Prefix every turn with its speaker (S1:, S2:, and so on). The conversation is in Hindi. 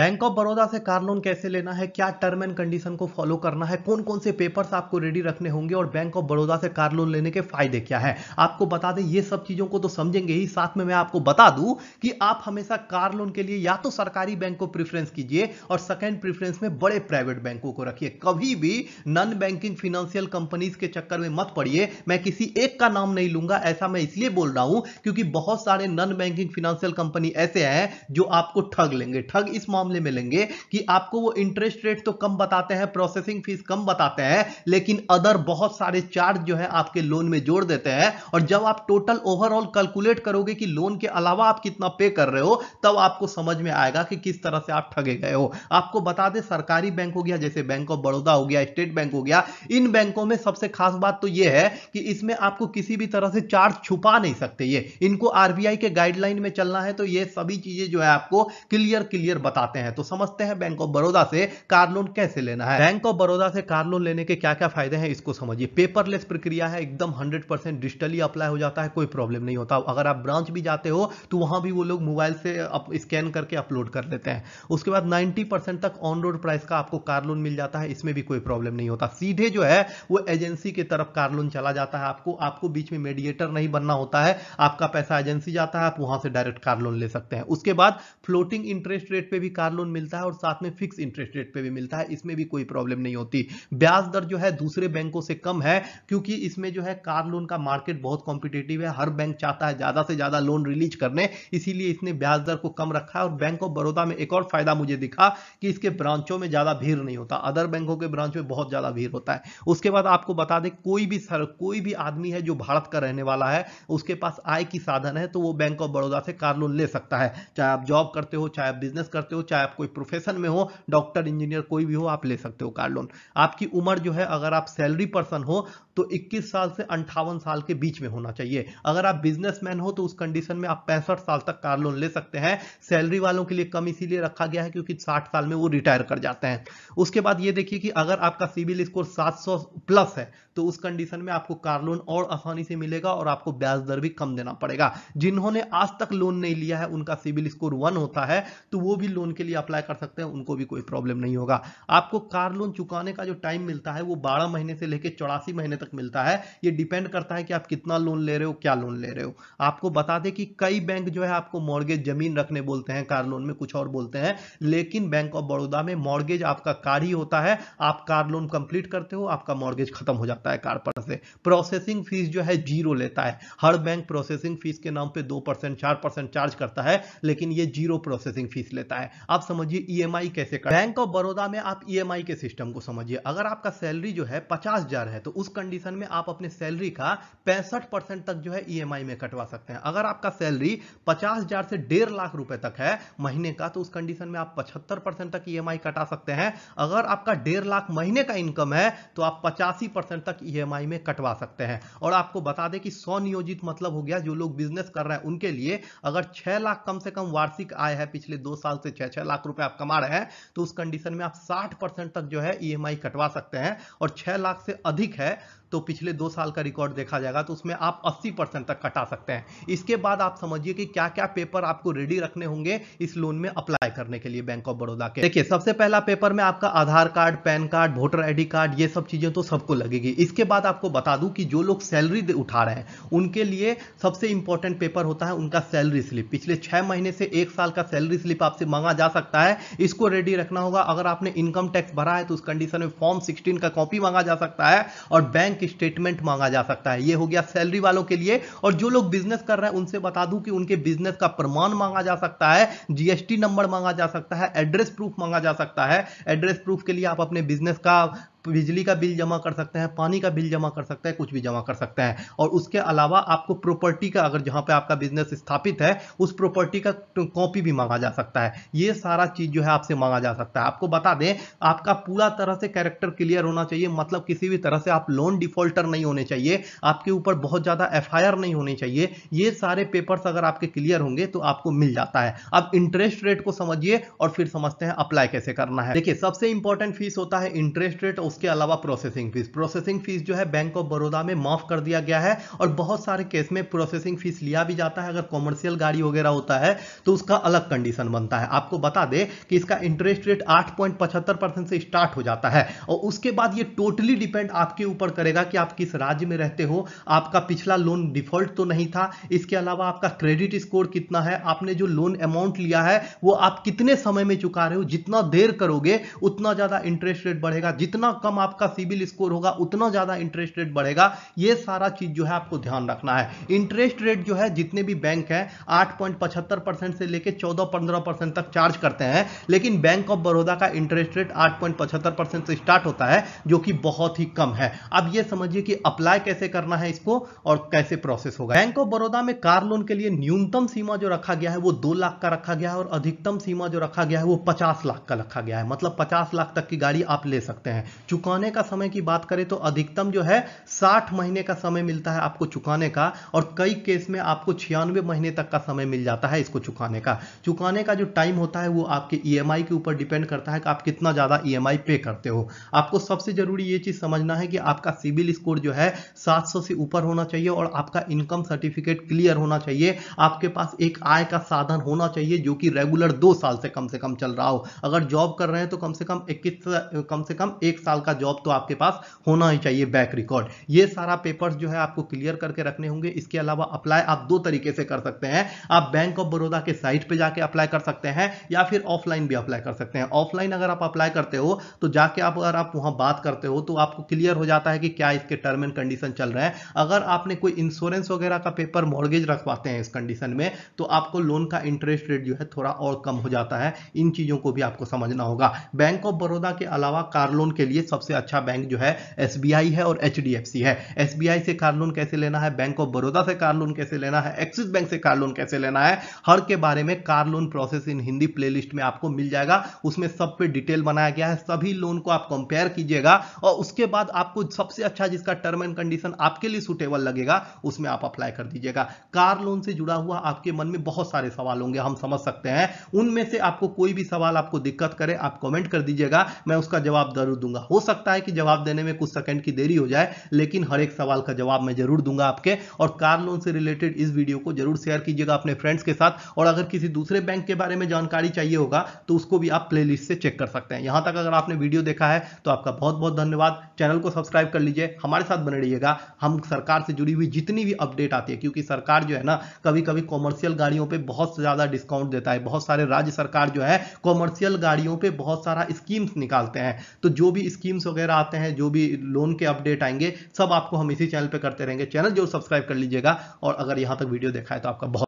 S1: बैंक ऑफ बड़ौदा से कार लोन कैसे लेना है क्या टर्म एंड कंडीशन को फॉलो करना है कौन कौन से पेपर्स आपको रेडी रखने होंगे और बैंक ऑफ बड़ौदा से कार लोन लेने के फायदे क्या है आपको बता दें ये सब चीजों को तो समझेंगे ही साथ में मैं आपको बता दूं कि आप हमेशा कार लोन के लिए या तो सरकारी बैंक को प्रिफरेंस कीजिए और सेकेंड प्रिफरेंस में बड़े प्राइवेट बैंकों को रखिए कभी भी नॉन बैंकिंग फाइनेंशियल कंपनीज के चक्कर में मत पड़िए मैं किसी एक का नाम नहीं लूंगा ऐसा मैं इसलिए बोल रहा हूं क्योंकि बहुत सारे नॉन बैंकिंग फिनेंशियल कंपनी ऐसे हैं जो आपको ठग लेंगे ठग इस मामले मामले मिलेंगे कि आपको वो इंटरेस्ट रेट तो कम बताते हैं प्रोसेसिंग फीस कम बताते हैं लेकिन अदर बहुत सारे चार्ज जो है आपके लोन में जोड़ देते हैं और जब आप टोटल ओवरऑल कैलकुलेट करोगे कि लोन के अलावा आप कितना पे कर रहे हो तब आपको समझ में आएगा कि किस तरह से आप ठगे गए हो आपको बता दें सरकारी बैंक हो गया जैसे बैंक ऑफ बड़ौदा हो गया स्टेट बैंक हो गया इन बैंकों में सबसे खास बात तो यह है कि इसमें आपको किसी भी तरह से चार्ज छुपा नहीं सकते ये इनको आरबीआई के गाइडलाइन में चलना है तो ये सभी चीजें जो है आपको क्लियर क्लियर बताते पाते हैं तो समझते हैं बैंक ऑफ बड़ौदा से कार लोन कैसे लेना है बैंक ऑफ बड़ौदा से कार लोन लेने के क्या क्या फायदे हैं इसको समझिए पेपरलेस प्रक्रिया है एकदम हंड्रेड परसेंट डिजिटली अप्लाई हो जाता है कोई प्रॉब्लम नहीं होता अगर आप ब्रांच भी जाते हो तो वहां भी वो लोग मोबाइल से स्कैन करके अपलोड कर लेते हैं उसके बाद नाइन्टी तक ऑन रोड प्राइस का आपको कार लोन मिल जाता है इसमें भी कोई प्रॉब्लम नहीं होता सीधे जो है वो एजेंसी की तरफ कार लोन चला जाता है आपको आपको बीच में मेडिएटर नहीं बनना होता है आपका पैसा एजेंसी जाता है आप वहां से डायरेक्ट कार लोन ले सकते हैं उसके बाद फ्लोटिंग इंटरेस्ट रेट पे भी कार कार लोन मिलता है और साथ में फिक्स इंटरेस्ट रेट पे भी मिलता है इसमें भी कोई प्रॉब्लम नहीं होती ब्याज दर जो है दूसरे बैंकों से कम है क्योंकि इसमें जो है कार लोन का मार्केट बहुत कॉम्पिटेटिव है हर बैंक चाहता है ज्यादा से ज्यादा लोन रिलीज करने इसीलिए इसने ब्याज दर को कम रखा है और बैंक ऑफ बड़ौदा में एक और फायदा मुझे दिखा कि इसके ब्रांचों में ज्यादा भीड़ नहीं होता अदर बैंकों के ब्रांच में बहुत ज्यादा भीड़ होता है उसके बाद आपको बता दें कोई भी सर कोई भी आदमी है जो भारत का रहने वाला है उसके पास आय की साधन है तो वो बैंक ऑफ बड़ौदा से कार लोन ले सकता है चाहे आप जॉब करते हो चाहे आप बिजनेस करते हो चाहे चाहे आप कोई प्रोफेशन में हो डॉक्टर इंजीनियर कोई भी हो आप ले सकते हो कार लोन आपकी उम्र जो है अगर आप सैलरी पर्सन हो तो 21 साल से अंठावन साल के बीच में होना चाहिए अगर आप बिजनेसमैन हो तो उस कंडीशन में आप पैंसठ साल तक कार लोन ले सकते हैं सैलरी वालों के लिए कम इसीलिए रखा गया है क्योंकि साठ साल में वो रिटायर कर जाते हैं उसके बाद ये देखिए कि अगर आपका सिविल स्कोर सात प्लस है तो उस कंडीशन में आपको कार लोन और आसानी से मिलेगा और आपको ब्याज दर भी कम देना पड़ेगा जिन्होंने आज तक लोन नहीं लिया है उनका सिविल स्कोर वन होता है तो वो भी लोन के लिए अप्लाई कर सकते हैं उनको भी कोई प्रॉब्लम नहीं होगा आपको कार लोन चुकाने का जो टाइम मिलता है वो बारह महीने से लेकर चौरासी महीने तक तक मिलता है ये डिपेंड करता है कि आप कितना लोन ले रहे हो क्या लोन ले रहे हो आपको बता दें कि कई बैंक जो है आपको मॉर्गेज जमीन रखने बोलते हैं कार लोन में कुछ और बोलते हैं लेकिन बैंक ऑफ बड़ौदा में मॉर्गेज आपका कार ही होता है आप कार लोन कंप्लीट करते हो आपका मॉर्गेज खत्म हो जाता है कार पर से प्रोसेसिंग फीस जो है जीरो लेता है हर बैंक प्रोसेसिंग फीस के नाम पर दो परसेंट चार्ज करता है लेकिन ये जीरो प्रोसेसिंग फीस लेता है आप समझिए ई e कैसे कर बैंक ऑफ बड़ौदा में आप ई e के सिस्टम को समझिए अगर आपका सैलरी जो है पचास है तो उस कंडीशन कंडीशन में आप अपने सैलरी का पैंसठ परसेंट तक जो है ईएमआई e में कटवा सकते हैं अगर आपका सैलरी पचास हजार से डेढ़ लाख रुपए तक है महीने का तो उस कंडीशन में आप पचहत्तर परसेंट तक ईएमआई e कटा सकते हैं अगर आपका डेढ़ लाख महीने का इनकम है तो आप पचासी परसेंट तक ईएमआई e में कटवा सकते हैं और आपको बता दें कि स्वनियोजित मतलब हो गया जो लोग बिजनेस कर रहे हैं उनके लिए अगर छह लाख कम से कम वार्षिक आय है पिछले दो साल से छह छह लाख रुपए आप कमा रहे हैं तो उस कंडीशन में आप साठ तक जो है ई कटवा सकते हैं और छह लाख से अधिक है तो पिछले दो साल का रिकॉर्ड देखा जाएगा तो उसमें आप 80 परसेंट तक कटा सकते हैं इसके बाद आप समझिए कि क्या क्या पेपर आपको रेडी रखने होंगे इस लोन में अप्लाई करने के लिए बैंक ऑफ बड़ौदा के देखिए सबसे पहला पेपर में आपका Aadhaar card PAN card voter ID card ये सब चीजें तो सबको लगेगी इसके बाद आपको बता दूं कि जो लोग सैलरी उठा रहे हैं उनके लिए सबसे इंपॉर्टेंट पेपर होता है उनका सैलरी स्लिप पिछले छह महीने से एक साल का सैलरी स्लिप आपसे मांगा जा सकता है इसको रेडी रखना होगा अगर आपने इनकम टैक्स भरा है तो उस कंडीशन में फॉर्म सिक्सटीन का कॉपी मांगा जा सकता है और बैंक बैंक स्टेटमेंट मांगा जा सकता है ये हो गया सैलरी वालों के लिए और जो लोग बिजनेस कर रहे हैं उनसे बता दूं कि उनके बिजनेस का प्रमाण मांगा जा सकता है जीएसटी नंबर मांगा जा सकता है एड्रेस प्रूफ मांगा जा सकता है एड्रेस प्रूफ के लिए आप अपने बिजनेस का बिजली का बिल जमा कर सकते हैं पानी का बिल जमा कर सकते हैं कुछ भी जमा कर सकते हैं और उसके अलावा आपको प्रॉपर्टी का अगर जहां पे आपका बिजनेस स्थापित है उस प्रॉपर्टी का तो कॉपी भी मांगा जा सकता है ये सारा चीज़ जो है आपसे मांगा जा सकता है आपको बता दें आपका पूरा तरह से कैरेक्टर क्लियर होना चाहिए मतलब किसी भी तरह से आप लोन डिफॉल्टर नहीं होने चाहिए आपके ऊपर बहुत ज़्यादा एफ नहीं होनी चाहिए ये सारे पेपर्स अगर आपके क्लियर होंगे तो आपको मिल जाता है अब इंटरेस्ट रेट को समझिए और फिर समझते हैं अप्लाई कैसे करना है देखिए सबसे इंपॉर्टेंट फीस होता है इंटरेस्ट रेट और उसके अलावा प्रोसेसिंग फीस प्रोसेसिंग फीस जो है बैंक ऑफ बड़ौदा में माफ़ कर दिया गया है और बहुत सारे केस में प्रोसेसिंग फीस लिया भी जाता है अगर कॉमर्शियल गाड़ी वगैरह होता है तो उसका अलग कंडीशन बनता है आपको बता दें कि इसका इंटरेस्ट रेट आठ से स्टार्ट हो जाता है और उसके बाद ये टोटली डिपेंड आपके ऊपर करेगा कि आप किस राज्य में रहते हो आपका पिछला लोन डिफॉल्ट तो नहीं था इसके अलावा आपका क्रेडिट स्कोर कितना है आपने जो लोन अमाउंट लिया है वो आप कितने समय में चुका रहे हो जितना देर करोगे उतना ज़्यादा इंटरेस्ट रेट बढ़ेगा जितना कम आपका सिविल स्कोर होगा उतना ज़्यादा इंटरेस्ट रेट बढ़ेगा यह सारा चीज़ जो है आपको ध्यान रखना है इंटरेस्ट रेट जो है जितने भी बैंक है आठ से लेकर चौदह पंद्रह तक चार्ज करते हैं लेकिन बैंक ऑफ बड़ौदा का इंटरेस्ट रेट आठ से स्टार्ट होता है जो कि बहुत ही कम है अब यह समझिए कि अप्लाई कैसे करना है इसको और कैसे प्रोसेस होगा बैंक ऑफ बड़ौदा में कार लोन के लिए न्यूनतम सीमा जो रखा गया है वो दो लाख का रखा गया है और अधिकतम सीमा जो रखा गया है वो पचास लाख का रखा गया है मतलब पचास लाख तक की गाड़ी आप ले सकते हैं चुकाने का समय की बात करें तो अधिकतम जो है साठ महीने का समय मिलता है आपको चुकाने का और कई केस में आपको छियानवे महीने तक का समय मिल जाता है इसको चुकाने का चुकाने का जो टाइम होता है वो आपके ई e के ऊपर डिपेंड करता है कि आप कितना ज़्यादा ई e पे करते हो आपको सबसे ज़रूरी ये चीज़ समझना है कि आपका सिविल स्कोर जो है सात से ऊपर होना चाहिए और आपका इनकम सर्टिफिकेट क्लियर होना चाहिए आपके पास एक आय का साधन होना चाहिए जो कि रेगुलर दो साल से कम से कम चल रहा हो अगर जॉब कर रहे हैं तो कम से कम इक्कीस कम से कम एक साल साल का जॉब तो आपके पास होना ही चाहिए बैक रिकॉर्ड ये सारा पेपर्स जो है आपको क्लियर करके रखने होंगे इसके अलावा अप्लाई आप दो तरीके से कर सकते हैं आप बैंक ऑफ बड़ौदा के साइट पर जाके अप्लाई कर सकते हैं या फिर ऑफलाइन भी अप्लाई कर सकते हैं ऑफलाइन अगर आप अप्लाई करते हो तो जाके आप अगर आप वहां बात करते हो तो आपको क्लियर हो जाता है कि क्या इसके टर्म एंड कंडीशन चल रहे हैं अगर आपने कोई इंश्योरेंस वगैरह का पेपर मॉर्गेज रखवाते हैं इस कंडीशन में तो आपको लोन का इंटरेस्ट रेट जो है थोड़ा और कम हो जाता है इन चीज़ों को भी आपको समझना होगा बैंक ऑफ बड़ौदा के अलावा कार लोन के लिए सबसे अच्छा बैंक जो है एस है और एच है एस से कार लोन कैसे लेना है बैंक ऑफ बड़ौदा से कार लोन कैसे लेना है एक्सिस बैंक से कार लोन कैसे लेना है हर के बारे में car loan process in Hindi play में आपको मिल जाएगा उसमें सब पे डिटेल बनाया गया है सभी लोन को आप कंपेयर कीजिएगा और उसके बाद आपको सबसे अच्छा जिसका टर्म एंड कंडीशन आपके लिए सुटेबल लगेगा उसमें आप अप्लाई कर दीजिएगा कार लोन से जुड़ा हुआ आपके मन में बहुत सारे सवाल होंगे हम समझ सकते हैं उनमें से आपको कोई भी सवाल आपको दिक्कत करे आप कमेंट कर दीजिएगा मैं उसका जवाब जरूर दूंगा हो हो सकता है कि जवाब देने में कुछ सेकंड की देरी हो जाए लेकिन हर एक सवाल का जवाब मैं जरूर दूंगा आपके और कार लोन से रिलेटेड इस वीडियो को जरूर शेयर कीजिएगा अपने फ्रेंड्स के साथ और अगर किसी दूसरे बैंक के बारे में जानकारी चाहिए होगा तो उसको भी आप प्ले से चेक कर सकते हैं यहां तक अगर आपने वीडियो देखा है तो आपका बहुत बहुत धन्यवाद चैनल को सब्सक्राइब कर लीजिए हमारे साथ बने रहिएगा हम सरकार से जुड़ी हुई जितनी भी अपडेट आती है क्योंकि सरकार जो है ना कभी कभी कॉमर्शियल गाड़ियों पर बहुत ज्यादा डिस्काउंट देता है बहुत सारे राज्य सरकार जो है कॉमर्शियल गाड़ियों पे बहुत सारा स्कीम्स निकालते हैं तो जो भी स्कीम स्कीम्स वगैरह आते हैं जो भी लोन के अपडेट आएंगे सब आपको हम इसी चैनल पर करते रहेंगे चैनल जो सब्सक्राइब कर लीजिएगा और अगर यहाँ तक वीडियो देखा है तो आपका बहुत